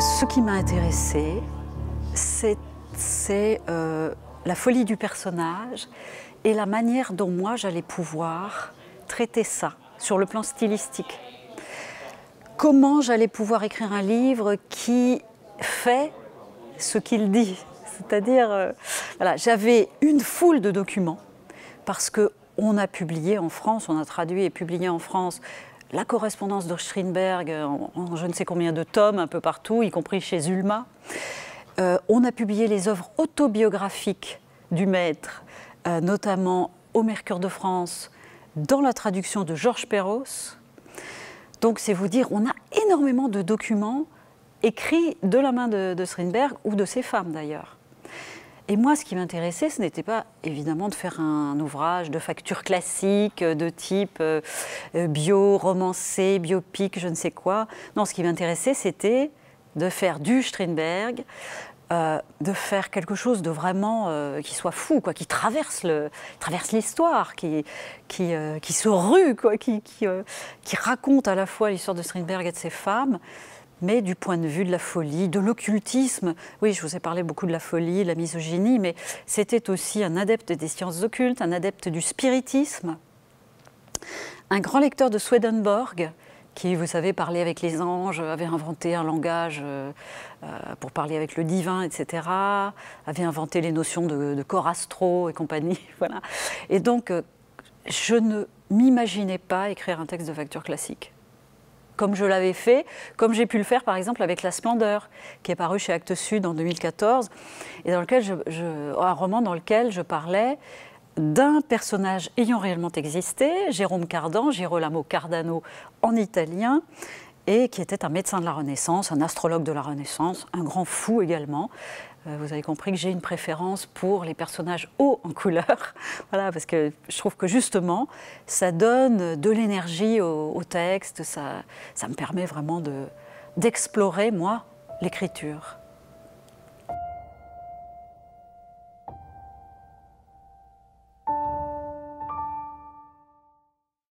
Ce qui m'a intéressée, c'est euh, la folie du personnage et la manière dont moi j'allais pouvoir traiter ça sur le plan stylistique. Comment j'allais pouvoir écrire un livre qui fait ce qu'il dit. C'est-à-dire, euh, voilà, j'avais une foule de documents parce que on a publié en France, on a traduit et publié en France la correspondance de schrinberg en, je ne sais combien de tomes un peu partout, y compris chez Ulma. Euh, on a publié les œuvres autobiographiques du maître, euh, notamment au Mercure de France, dans la traduction de Georges Perros. Donc c'est vous dire, on a énormément de documents écrits de la main de, de ou de ses femmes d'ailleurs. Et moi, ce qui m'intéressait, ce n'était pas évidemment de faire un, ouvrage de facture classique, euh, de type euh, euh, bio, romancé, biopic, je ne sais quoi. Non, ce qui m'intéressait, c'était de faire du Strindberg, de faire quelque chose de vraiment qui soit fou, quoi, qui traverse le, traverse l'histoire, qui qui, se rue, quoi, qui raconte à la fois l'histoire de Strindberg et de ses femmes, mais du point de vue de la folie, de l'occultisme. Oui, je vous ai parlé beaucoup de la folie, de la misogynie, mais c'était aussi un adepte des sciences occultes, un adepte du spiritisme, un grand lecteur de Swedenborg, qui, vous savez, parlait avec les anges, avait inventé un langage euh, euh, pour parler avec le divin, etc., avait inventé les notions de, de corps astro et compagnie. voilà. Et donc, euh, je ne m'imaginais pas écrire un texte de facture classique comme je l'avais fait, comme j'ai pu le faire par exemple avec La Splendeur, qui est paru chez Actes Sud en 2014, et dans lequel je, un roman dans lequel je parlais d'un personnage ayant réellement existé, Jérôme Cardan, Girolamo Cardano en italien, et qui était un médecin de la Renaissance, un astrologue de la Renaissance, un grand fou également. Euh, vous avez compris que j'ai une préférence pour les personnages hauts en couleur, parce que je trouve que justement, ça donne de l'énergie au, texte, ça, me permet vraiment d'explorer, moi, l'écriture.